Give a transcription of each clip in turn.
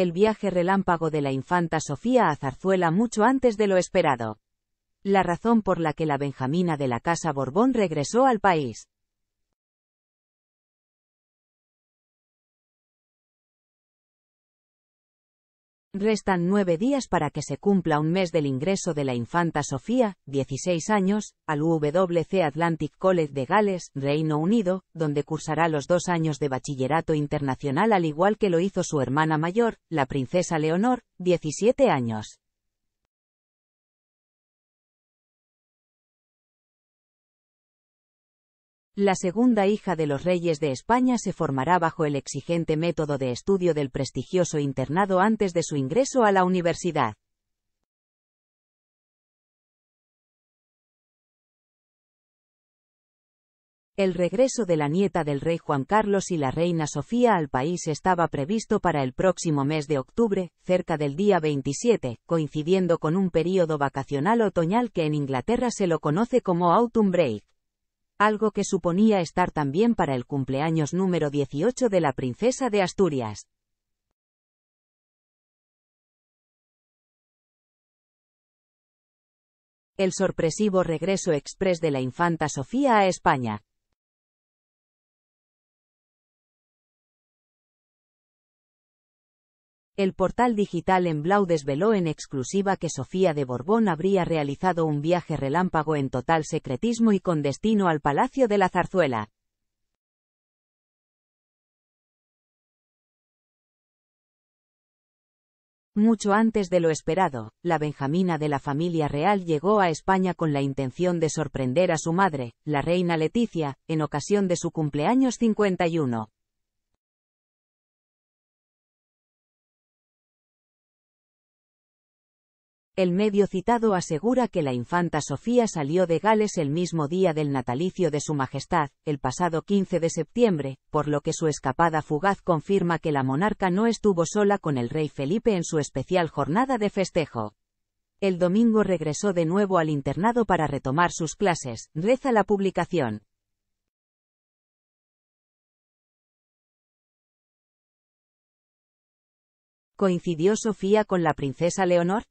el viaje relámpago de la infanta Sofía a Zarzuela mucho antes de lo esperado. La razón por la que la Benjamina de la Casa Borbón regresó al país. Restan nueve días para que se cumpla un mes del ingreso de la infanta Sofía, 16 años, al WC Atlantic College de Gales, Reino Unido, donde cursará los dos años de bachillerato internacional al igual que lo hizo su hermana mayor, la princesa Leonor, 17 años. La segunda hija de los reyes de España se formará bajo el exigente método de estudio del prestigioso internado antes de su ingreso a la universidad. El regreso de la nieta del rey Juan Carlos y la reina Sofía al país estaba previsto para el próximo mes de octubre, cerca del día 27, coincidiendo con un período vacacional otoñal que en Inglaterra se lo conoce como Autumn Break algo que suponía estar también para el cumpleaños número 18 de la princesa de Asturias. El sorpresivo regreso express de la infanta Sofía a España, El portal digital en Blau desveló en exclusiva que Sofía de Borbón habría realizado un viaje relámpago en total secretismo y con destino al Palacio de la Zarzuela. Mucho antes de lo esperado, la Benjamina de la familia real llegó a España con la intención de sorprender a su madre, la reina Leticia, en ocasión de su cumpleaños 51. El medio citado asegura que la infanta Sofía salió de Gales el mismo día del natalicio de Su Majestad, el pasado 15 de septiembre, por lo que su escapada fugaz confirma que la monarca no estuvo sola con el rey Felipe en su especial jornada de festejo. El domingo regresó de nuevo al internado para retomar sus clases, reza la publicación. ¿Coincidió Sofía con la princesa Leonor?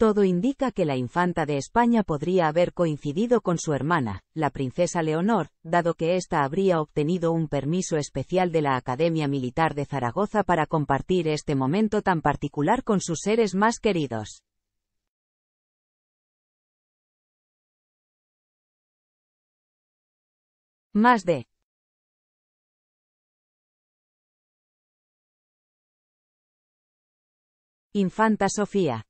Todo indica que la infanta de España podría haber coincidido con su hermana, la princesa Leonor, dado que ésta habría obtenido un permiso especial de la Academia Militar de Zaragoza para compartir este momento tan particular con sus seres más queridos. Más de Infanta Sofía